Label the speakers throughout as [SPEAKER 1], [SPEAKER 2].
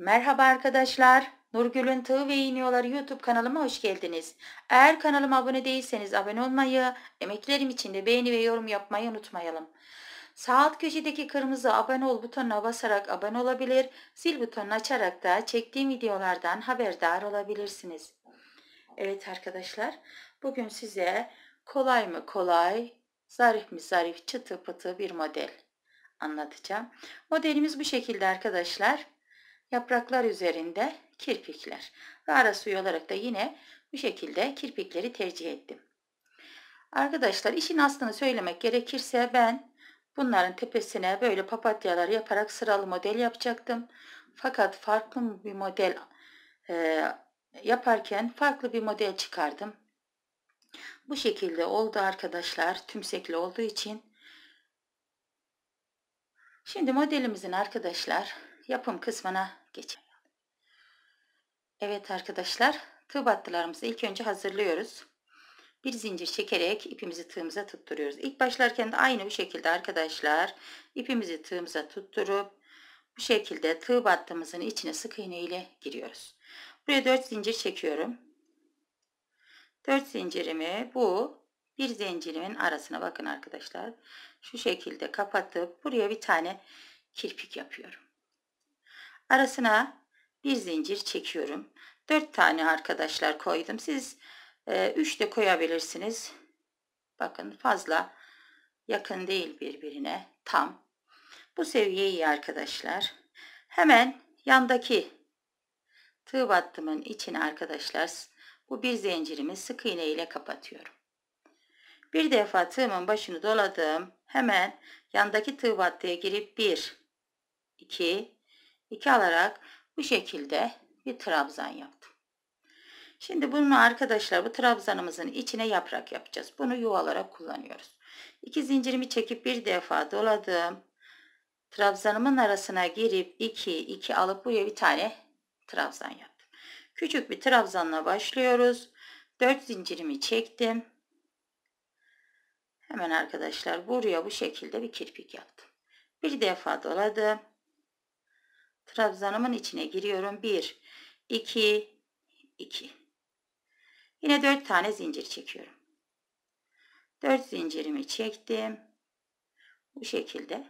[SPEAKER 1] Merhaba arkadaşlar. Nurgül'ün Tığ ve İğniyorları YouTube kanalıma hoş geldiniz. Eğer kanalıma abone değilseniz abone olmayı, emeklerim için de beğeni ve yorum yapmayı unutmayalım. Sağ alt köşedeki kırmızı abone ol butonuna basarak abone olabilir, zil butonunu açarak da çektiğim videolardan haberdar olabilirsiniz. Evet arkadaşlar, bugün size kolay mı kolay, zarif mi zarif, çıtı pıtı bir model anlatacağım. Modelimiz bu şekilde arkadaşlar yapraklar üzerinde kirpikler. Ve ara suyu olarak da yine bu şekilde kirpikleri tercih ettim. Arkadaşlar işin aslını söylemek gerekirse ben bunların tepesine böyle papatyalar yaparak sıralı model yapacaktım. Fakat farklı bir model e, yaparken farklı bir model çıkardım. Bu şekilde oldu arkadaşlar. Tümsekli olduğu için. Şimdi modelimizin arkadaşlar yapım kısmına geçelim. Evet arkadaşlar tığ battılarımızı ilk önce hazırlıyoruz. Bir zincir çekerek ipimizi tığımıza tutturuyoruz. İlk başlarken de aynı bu şekilde arkadaşlar ipimizi tığımıza tutturup bu şekilde tığ battığımızın içine sık iğne ile giriyoruz. Buraya 4 zincir çekiyorum. 4 zincirimi bu bir zincirimin arasına bakın arkadaşlar. Şu şekilde kapatıp buraya bir tane kirpik yapıyorum. Arasına bir zincir çekiyorum. 4 tane arkadaşlar koydum. Siz 3 e, de koyabilirsiniz. Bakın fazla yakın değil birbirine. Tam. Bu seviyeyi arkadaşlar. Hemen yandaki tığ battımın içine arkadaşlar bu bir zincirimi sık iğne ile kapatıyorum. Bir defa tığımın başını doladım. Hemen yandaki tığ battıya girip 1 2 2 alarak bu şekilde bir trabzan yaptım. Şimdi bunu arkadaşlar bu trabzanımızın içine yaprak yapacağız. Bunu yuvalara kullanıyoruz. İki zincirimi çekip bir defa doladım. Trabzanımın arasına girip 2 2 alıp buraya bir tane trabzan yaptım. Küçük bir trabzanla başlıyoruz. 4 zincirimi çektim. Hemen arkadaşlar buraya bu şekilde bir kirpik yaptım. Bir defa doladım. Trabzanımın içine giriyorum. 1, 2, 2. Yine 4 tane zincir çekiyorum. 4 zincirimi çektim. Bu şekilde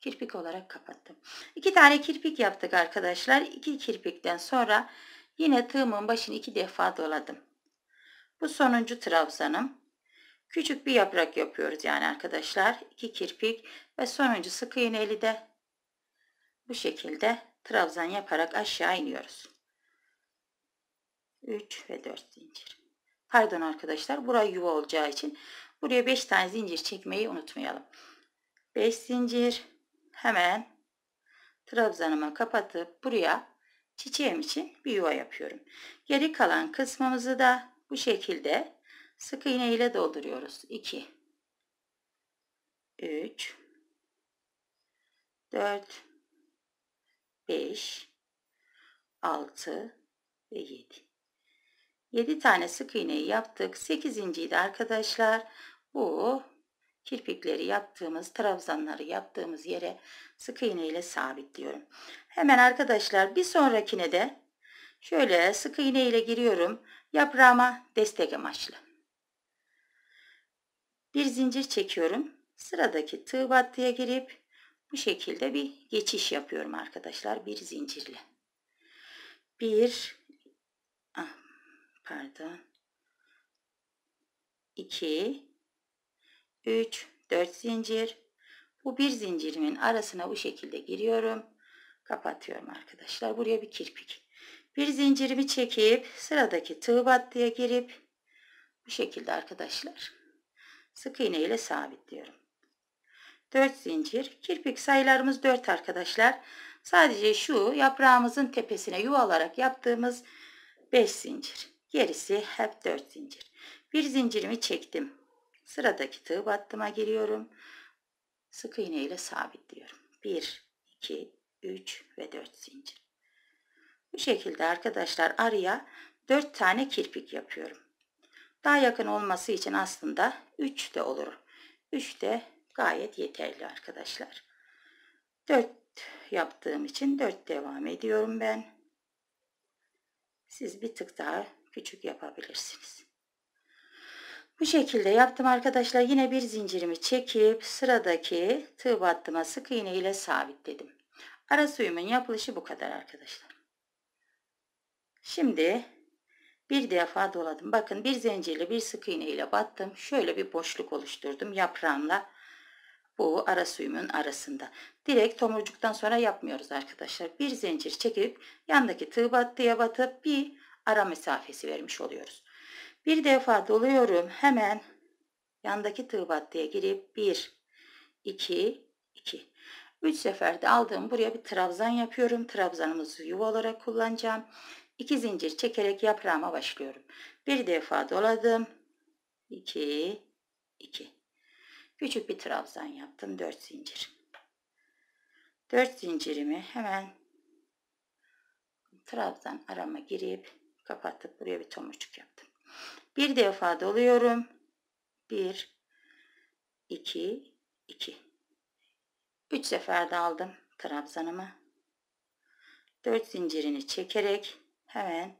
[SPEAKER 1] kirpik olarak kapattım. 2 tane kirpik yaptık arkadaşlar. 2 kirpikten sonra yine tığımın başını 2 defa doladım. Bu sonuncu trabzanım. Küçük bir yaprak yapıyoruz yani arkadaşlar. 2 kirpik ve sonuncu sık iğneli de bu şekilde trabzan yaparak aşağı iniyoruz. 3 ve 4 zincir. Pardon arkadaşlar buraya yuva olacağı için buraya 5 tane zincir çekmeyi unutmayalım. 5 zincir hemen trabzanıma kapatıp buraya çiçeğim için bir yuva yapıyorum. Geri kalan kısmımızı da bu şekilde sık iğne ile dolduruyoruz. 2 3 4 5, 6 ve 7. 7 tane sık iğneyi yaptık. 8.yi de arkadaşlar bu kirpikleri yaptığımız, trabzanları yaptığımız yere sık iğne ile sabitliyorum. Hemen arkadaşlar bir sonrakine de şöyle sık iğne ile giriyorum. Yaprağıma destek amaçlı. Bir zincir çekiyorum. Sıradaki tığ battıya girip bu şekilde bir geçiş yapıyorum arkadaşlar bir zincirle. Bir, ah, pardon. 2 3 4 zincir. Bu bir zincirimin arasına bu şekilde giriyorum. Kapatıyorum arkadaşlar. Buraya bir kirpik. Bir zincirimi çekip sıradaki tığ battıya girip bu şekilde arkadaşlar sık iğne ile sabitliyorum. 4 zincir. Kirpik sayılarımız 4 arkadaşlar. Sadece şu yaprağımızın tepesine yuvalarak yaptığımız 5 zincir. Gerisi hep 4 zincir. Bir zincirimi çektim. Sıradaki tığ battıma giriyorum. Sık iğne ile sabitliyorum. 1, 2, 3 ve 4 zincir. Bu şekilde arkadaşlar araya 4 tane kirpik yapıyorum. Daha yakın olması için aslında 3 de olur. 3 de Gayet yeterli arkadaşlar. 4 yaptığım için 4 devam ediyorum ben. Siz bir tık daha küçük yapabilirsiniz. Bu şekilde yaptım arkadaşlar. Yine bir zincirimi çekip sıradaki tığ battıma sık iğne ile sabitledim. Ara suyumun yapılışı bu kadar arkadaşlar. Şimdi bir defa doladım. Bakın bir zincirle bir sık iğne ile battım. Şöyle bir boşluk oluşturdum yaprağımla bu ara suyumun arasında. Direkt tomurcuktan sonra yapmıyoruz arkadaşlar. Bir zincir çekip yandaki tığ battıya batıp bir ara mesafesi vermiş oluyoruz. Bir defa doluyorum hemen yandaki tığ battıya girip 1, 2, 2. 3 seferde aldığım buraya bir trabzan yapıyorum. Trabzanımızı yuva olarak kullanacağım. 2 zincir çekerek yaprağıma başlıyorum. Bir defa doladım. 2, 2. Küçük bir trabzan yaptım. dört zincir. Dört zincirimi hemen trabzan arama girip kapatıp buraya bir tomurcuk yaptım. Bir defa doluyorum. Bir, iki, iki. Üç sefer daldım trabzanımı. Dört zincirini çekerek hemen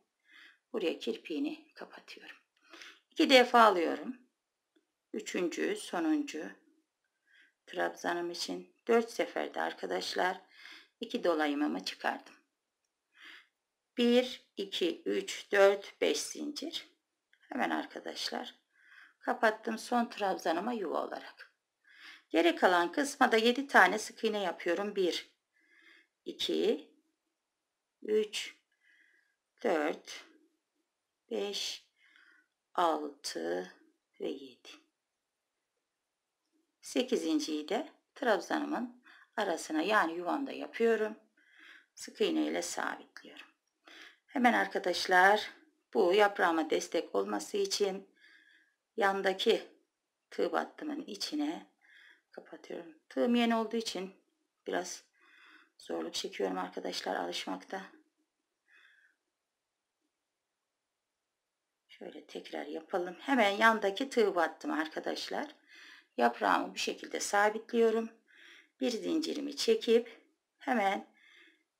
[SPEAKER 1] buraya kirpiğini kapatıyorum. İki defa alıyorum. Üçüncü, sonuncu trabzanım için dört seferde arkadaşlar iki dolayımımı çıkardım. Bir iki üç dört beş zincir. Hemen arkadaşlar kapattım son trabzanıma yuva olarak. Geri kalan kısma da 7 tane sık iğne yapıyorum. Bir iki üç dört beş altı ve yedi. 8. de trabzanımın arasına yani yuvanda yapıyorum. Sık iğne ile sabitliyorum. Hemen arkadaşlar bu yaprağıma destek olması için yandaki tığ battımın içine kapatıyorum. Tığım yeni olduğu için biraz zorluk çekiyorum arkadaşlar alışmakta. Şöyle tekrar yapalım. Hemen yandaki tığ battım arkadaşlar. Yaprağımı bu şekilde sabitliyorum. Bir zincirimi çekip hemen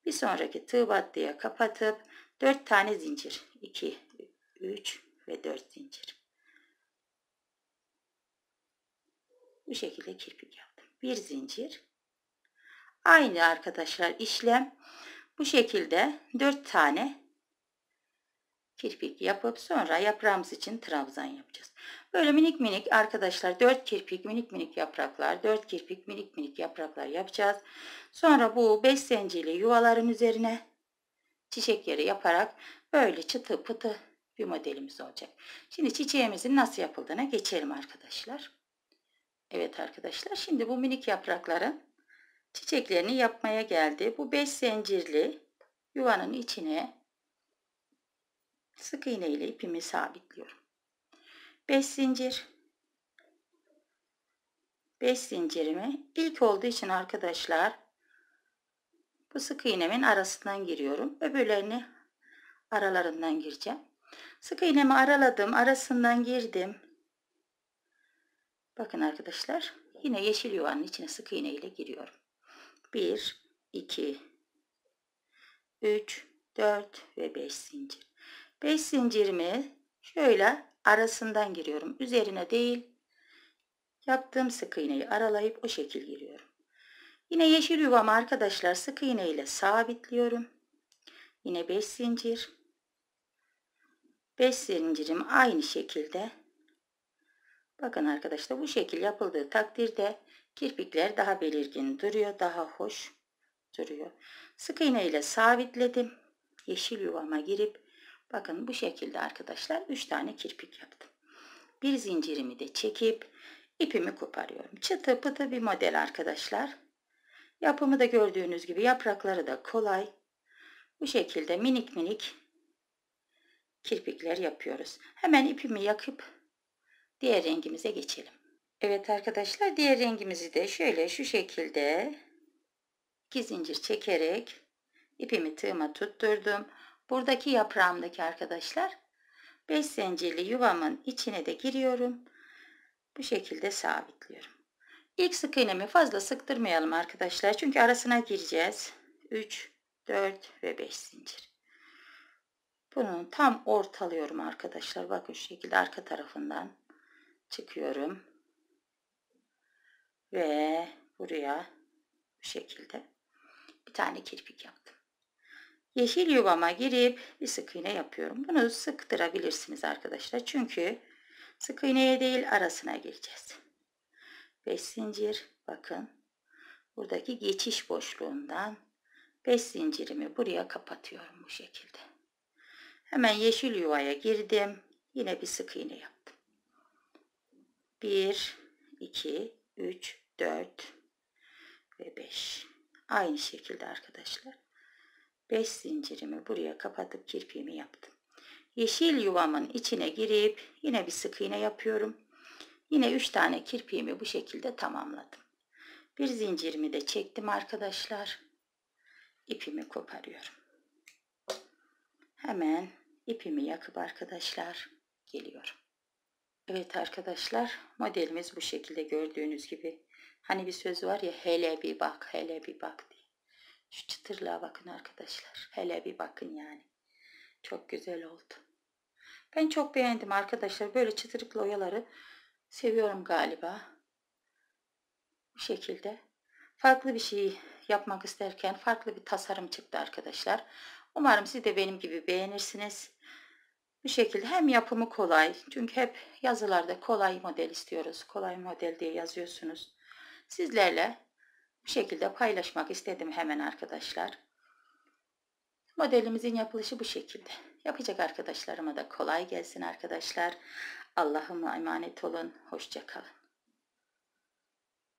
[SPEAKER 1] bir sonraki tığ battıya kapatıp 4 tane zincir 2 3 ve 4 zincir bu şekilde kirpik yaptım bir zincir aynı arkadaşlar işlem bu şekilde 4 tane kirpik yapıp sonra yaprağımız için trabzan yapacağız. Böyle minik minik arkadaşlar 4 kirpik minik minik yapraklar 4 kirpik minik minik yapraklar yapacağız. Sonra bu 5 zincirli yuvaların üzerine çiçek yeri yaparak böyle çıtı pıtı bir modelimiz olacak. Şimdi çiçeğimizin nasıl yapıldığına geçelim arkadaşlar. Evet arkadaşlar şimdi bu minik yaprakların çiçeklerini yapmaya geldi. Bu 5 zincirli yuvanın içine Sık iğne ile ipimi sabitliyorum. 5 zincir. 5 zincirimi ilk olduğu için arkadaşlar bu sık iğnemin arasından giriyorum. Öbürlerini aralarından gireceğim. Sık iğnemi araladım. Arasından girdim. Bakın arkadaşlar yine yeşil yuvanın içine sık iğne ile giriyorum. 1, 2, 3, 4 ve 5 zincir. 5 zincirimi şöyle arasından giriyorum. Üzerine değil yaptığım sık iğneyi aralayıp o şekil giriyorum. Yine yeşil yuvamı arkadaşlar sık iğne ile sabitliyorum. Yine 5 zincir. 5 zincirim aynı şekilde. Bakın arkadaşlar bu şekil yapıldığı takdirde kirpikler daha belirgin duruyor. Daha hoş duruyor. Sık iğne ile sabitledim. Yeşil yuvama girip Bakın bu şekilde arkadaşlar 3 tane kirpik yaptım. Bir zincirimi de çekip ipimi koparıyorum. Çıtı pıtı bir model arkadaşlar. Yapımı da gördüğünüz gibi yaprakları da kolay. Bu şekilde minik minik kirpikler yapıyoruz. Hemen ipimi yakıp diğer rengimize geçelim. Evet arkadaşlar diğer rengimizi de şöyle şu şekilde iki zincir çekerek ipimi tığıma tutturdum buradaki yaprağımdaki arkadaşlar 5 zincirli yuvamın içine de giriyorum. Bu şekilde sabitliyorum. İlk sık iğnemi fazla sıktırmayalım arkadaşlar. Çünkü arasına gireceğiz. 3, 4 ve 5 zincir. Bunu tam ortalıyorum arkadaşlar. Bakın şu şekilde arka tarafından çıkıyorum. Ve buraya bu şekilde bir tane kirpik yaptım yeşil yuvama girip bir sık iğne yapıyorum. Bunu sıktırabilirsiniz arkadaşlar. Çünkü sık iğneye değil arasına gireceğiz. 5 zincir bakın. Buradaki geçiş boşluğundan 5 zincirimi buraya kapatıyorum bu şekilde. Hemen yeşil yuvaya girdim. Yine bir sık iğne yaptım. 1 2 3 4 ve 5. Aynı şekilde arkadaşlar. Beş zincirimi buraya kapatıp kirpiğimi yaptım. Yeşil yuvamın içine girip yine bir sık iğne yapıyorum. Yine üç tane kirpiğimi bu şekilde tamamladım. Bir zincirimi de çektim arkadaşlar. İpimi koparıyorum. Hemen ipimi yakıp arkadaşlar geliyorum. Evet arkadaşlar modelimiz bu şekilde gördüğünüz gibi. Hani bir söz var ya hele bir bak hele bir bak şu çıtırlığa bakın arkadaşlar. Hele bir bakın yani. Çok güzel oldu. Ben çok beğendim arkadaşlar. Böyle çıtırıklı oyaları seviyorum galiba. Bu şekilde. Farklı bir şey yapmak isterken farklı bir tasarım çıktı arkadaşlar. Umarım siz de benim gibi beğenirsiniz. Bu şekilde hem yapımı kolay. Çünkü hep yazılarda kolay model istiyoruz. Kolay model diye yazıyorsunuz. Sizlerle bu şekilde paylaşmak istedim hemen arkadaşlar. Modelimizin yapılışı bu şekilde. Yapacak arkadaşlarıma da kolay gelsin arkadaşlar. Allah'ıma emanet olun. Hoşçakalın.